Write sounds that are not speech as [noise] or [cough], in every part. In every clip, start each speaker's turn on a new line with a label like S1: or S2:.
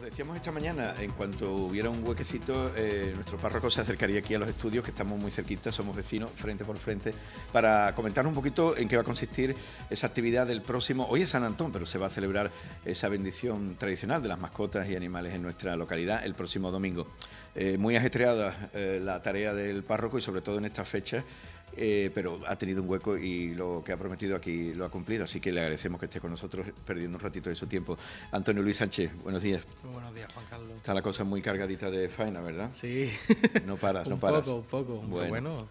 S1: decíamos esta mañana, en cuanto hubiera un huequecito, eh, nuestro párroco se acercaría aquí a los estudios, que estamos muy cerquita, somos vecinos, frente por frente, para comentar un poquito en qué va a consistir esa actividad del próximo. Hoy es San Antón, pero se va a celebrar esa bendición tradicional de las mascotas y animales en nuestra localidad el próximo domingo. Eh, muy ajetreada eh, la tarea del párroco y sobre todo en estas fechas eh, pero ha tenido un hueco y lo que ha prometido aquí lo ha cumplido, así que le agradecemos que esté con nosotros perdiendo un ratito de su tiempo. Antonio Luis Sánchez, buenos días. Muy buenos días, Juan Carlos. Está la cosa muy cargadita de faena, ¿verdad? Sí. No paras, [laughs] no paras. Poco, un poco, bueno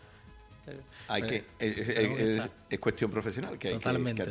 S2: hay que, eh,
S1: es, cuestión profesional que totalmente,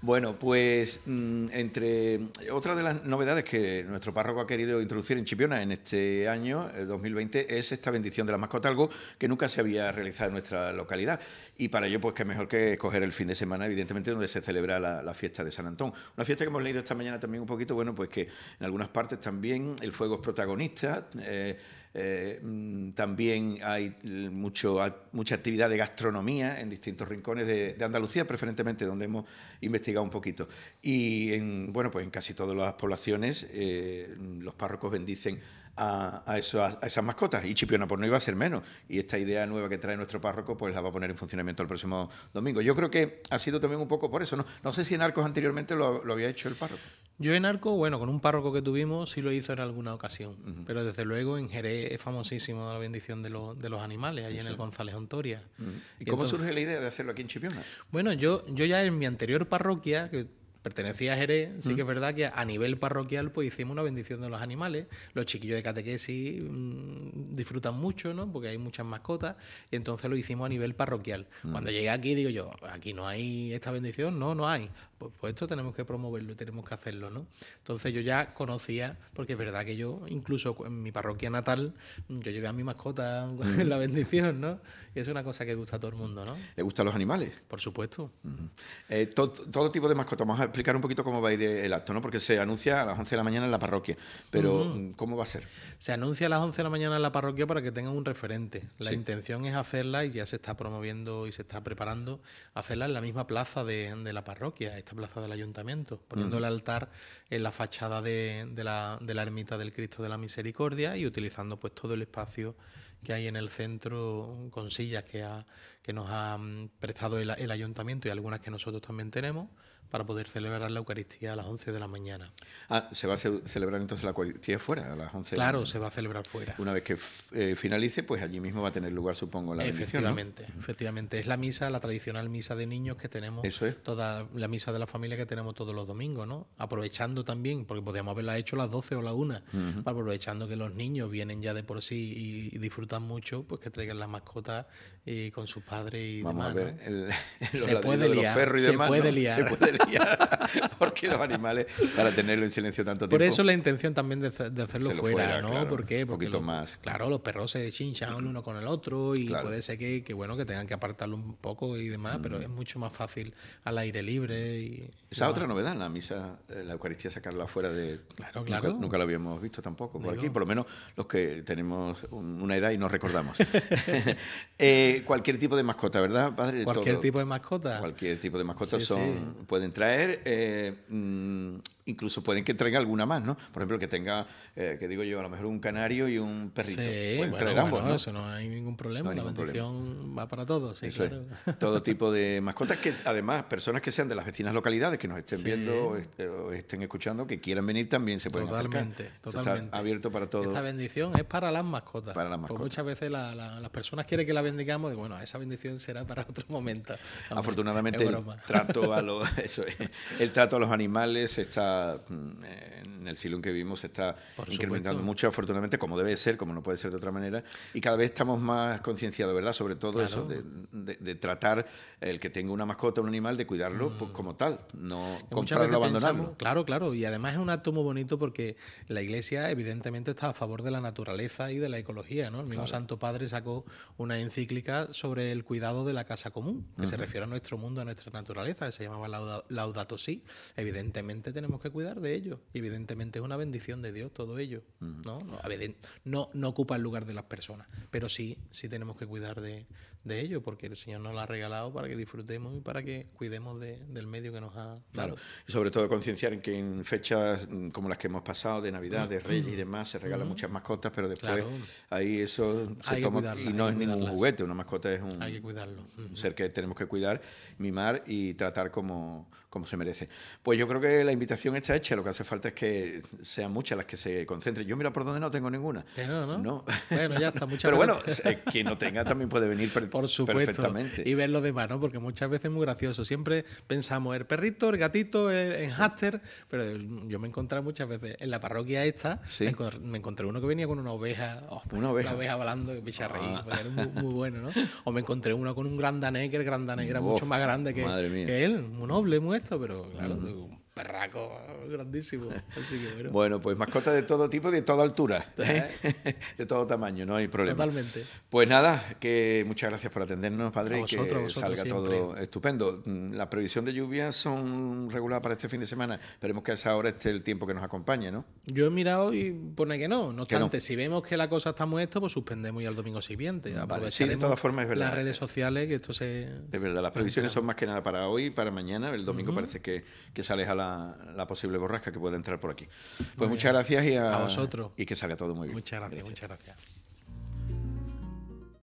S1: Bueno, pues mm, entre otra de las novedades que nuestro párroco ha querido introducir en Chipiona en este año 2020 eh, es esta bendición de la mascota, algo que nunca se había realizado en nuestra localidad. Y para ello, pues que mejor que escoger el fin de semana, evidentemente, donde se celebra la, fiesta de San Antón. Una fiesta que hemos leído esta mañana también un poquito, bueno, pues que en algunas partes también el fuego es protagonista. Eh, eh, mm, también hay mucho, mucha actividad de gastronomía en distintos rincones de, Andalucía, preferentemente donde hemos investigado un poquito. Y en, bueno, pues en casi todas las poblaciones eh, los párrocos bendicen a, esas mascotas. Y Chipiona pues no iba a ser menos. Y esta idea nueva que trae nuestro párroco pues la va a poner en funcionamiento el próximo domingo. Yo creo que ha sido también un poco por eso. No, no sé si en Arcos anteriormente lo, había hecho el párroco.
S2: Yo en Arcos, bueno, con un párroco que tuvimos sí lo hizo en alguna ocasión. Pero desde luego en Jerez es famosísimo la bendición de, los animales, allí en el González Ontoria.
S1: ¿Y, cómo surge la idea de hacerlo aquí en Chipiona?
S2: Bueno, yo, yo ya en mi anterior parroquia, que pertenecía a Jerez, sí que es mm. verdad que a nivel parroquial pues hicimos una bendición de los animales. Los chiquillos de catequesis mm, disfrutan mucho, ¿no? Porque hay muchas mascotas. Y entonces lo hicimos a nivel parroquial. Mm. Cuando llegué aquí digo yo, aquí no hay esta bendición, no, no hay. Pues, pues, esto tenemos que promoverlo y tenemos que hacerlo, ¿no? Entonces yo ya conocía, porque es verdad que yo, incluso en mi parroquia natal, yo llevé a mi mascota [laughs] en la bendición, ¿no? Y es una cosa que gusta a todo el mundo, ¿no?
S1: ¿Le gustan los animales? Por supuesto. Eh, todo tipo de mascotas. más explicar un poquito cómo va a ir el acto, ¿no? Porque se anuncia a las 11 de la mañana en la parroquia,
S2: pero mm, ¿cómo va a ser? Se anuncia a las 11 de la mañana en la parroquia para que tengan un referente. La intención es hacerla y ya se está promoviendo y se está preparando hacerla en la misma plaza de, la parroquia, esta plaza del ayuntamiento, poniendo el altar en la fachada de, la, de la ermita del Cristo de la Misericordia y utilizando pues todo el espacio que hay en el centro con sillas que, ha, que nos ha prestado el, ayuntamiento y algunas que nosotros también tenemos para poder celebrar la Eucaristía a las 11 de la mañana.
S1: Ah, ¿se va a celebrar entonces la Eucaristía fuera a las 11? Claro, se va a celebrar fuera. Una vez que eh, finalice, pues allí mismo va a tener lugar, supongo, la Efectivamente,
S2: efectivamente. Es la misa, la tradicional misa de niños que tenemos, toda la misa de la familia que tenemos todos los domingos, ¿no? Aprovechando también, porque podríamos haberla hecho a las 12 o la 1, aprovechando que los niños vienen ya de por sí y, y mucho, pues que traigan la mascotas eh, y con sus padres y demás. se, puede liar, se puede liar, [laughs] Porque los animales, para tenerlo en silencio tanto tiempo. Por eso la intención también de, hacerlo fuera, ¿no? Porque más. Claro, los perros se chinchan uno con el otro y puede ser que, bueno, que tengan que apartarlo un poco y demás, pero es mucho más fácil al aire libre. Y, Esa otra novedad,
S1: la misa, eh, la Eucaristía sacarla fuera de. Claro, claro. Nunca, lo habíamos visto tampoco por aquí, por lo menos los que tenemos una edad y nos recordamos. [laughs] Eh, cualquier tipo de mascota, ¿verdad, padre? Cualquier tipo de mascota. Cualquier tipo de mascota son, pueden traer. Eh, mm, incluso pueden que traiga alguna más, ¿no? Por ejemplo, que tenga, eh, que digo yo, a lo mejor un canario y un perrito. Sí, bueno, eso
S2: no hay ningún problema, la bendición
S1: va para todos. Sí, claro. [laughs] Todo [laughs] tipo de mascotas que, además, personas que sean de las vecinas localidades, que nos estén viendo este, o estén escuchando, que quieran venir también se pueden totalmente, Totalmente, Está abierto para todos. Esta
S2: bendición es para las mascotas. Para las pues mascotas. Porque muchas veces las personas quieren que la bendigamos y bueno, esa bendición será para otro momento. Afortunadamente trato, a [laughs]
S1: eso, el trato a los animales está Yeah. Uh, mm, eh, en el siglo en que vivimos se está incrementando mucho, afortunadamente, como debe ser, como no puede ser de otra manera, y cada vez estamos más concienciados, ¿verdad? Sobre todo eso de, tratar el que tenga una mascota, un animal, de cuidarlo pues, mm. como tal, no comprarlo, abandonarlo.
S2: claro, claro, y además es un acto muy bonito porque la Iglesia evidentemente está a favor de la naturaleza y de la ecología, ¿no? El mismo Santo Padre sacó una encíclica sobre el cuidado de la casa común, que se refiere a nuestro mundo, a nuestra naturaleza, que se llamaba Laudato Si. Evidentemente tenemos que cuidar de ello, evidentemente es una bendición de Dios todo ello, ¿no? No, ocupa el lugar de las personas, pero sí, sí tenemos que cuidar de, ello, porque el Señor nos lo ha regalado para que disfrutemos y para que cuidemos del medio que nos ha dado. Claro.
S1: sobre todo concienciar en que en fechas mm, como las que hemos pasado, de Navidad, de Reyes y demás, se regalan muchas mascotas, pero después ahí eso se toma y no es ningún juguete, una mascota es un, ser que tenemos que cuidar, mimar y tratar como, como se merece. Pues yo creo que la invitación está hecha, lo que hace falta es que sean muchas las que se concentren. Yo mira por donde no tengo ninguna. no,
S2: Bueno, ya está, [laughs] Pero bueno, eh,
S1: quien no tenga también puede venir por supuesto. Y
S2: ver los demás, ¿no? Porque muchas veces es muy gracioso. Siempre pensamos el perrito, el gatito, en haster, pero yo me encontré muchas veces en la parroquia esta, me, encontré, uno que venía con una oveja, oh, pues, una oveja, hablando, que ah. era muy, bueno, ¿no? O me encontré uno con un grandané, que el grandané mucho más grande que, él, muy noble, muy esto, pero claro, perraco grandísimo. bueno.
S1: pues mascotas de todo tipo y de toda altura,
S2: ¿eh?
S1: [laughs] de todo tamaño, no hay problema. Totalmente. Pues nada, que muchas gracias por atendernos, padre, vosotros, que salga todo estupendo. Mm, las previsión de lluvias son reguladas para este fin de semana. Esperemos que a esa hora esté el tiempo que nos acompañe, ¿no?
S2: Yo he mirado y pone que no. No obstante, si vemos que la cosa está muerta, pues suspendemos y al domingo siguiente. Vale, sí, de todas formas es verdad. Las redes sociales, que esto se.
S1: Es verdad, las previsiones son más que nada para hoy, y para mañana. El domingo parece que, que sales a la la, posible borrasca que puede entrar por aquí. Pues muchas gracias y a, vosotros. Y que salga todo muy bien. Muchas muchas gracias.